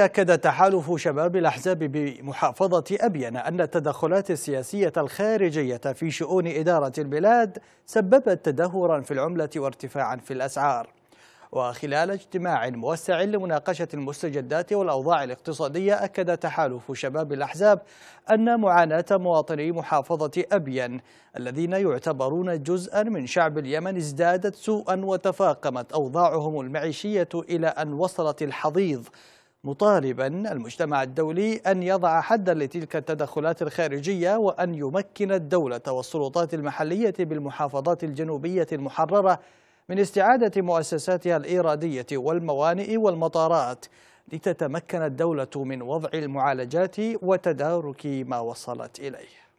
أكد تحالف شباب الأحزاب بمحافظة أبين أن التدخلات السياسية الخارجية في شؤون إدارة البلاد سببت تدهورا في العملة وارتفاعا في الأسعار وخلال اجتماع موسع لمناقشة المستجدات والأوضاع الاقتصادية أكد تحالف شباب الأحزاب أن معاناة مواطني محافظة أبين الذين يعتبرون جزءا من شعب اليمن ازدادت سوءا وتفاقمت أوضاعهم المعيشية إلى أن وصلت الحضيض مطالبا المجتمع الدولي أن يضع حدا لتلك التدخلات الخارجية وأن يمكن الدولة والسلطات المحلية بالمحافظات الجنوبية المحررة من استعادة مؤسساتها الإيرادية والموانئ والمطارات لتتمكن الدولة من وضع المعالجات وتدارك ما وصلت إليه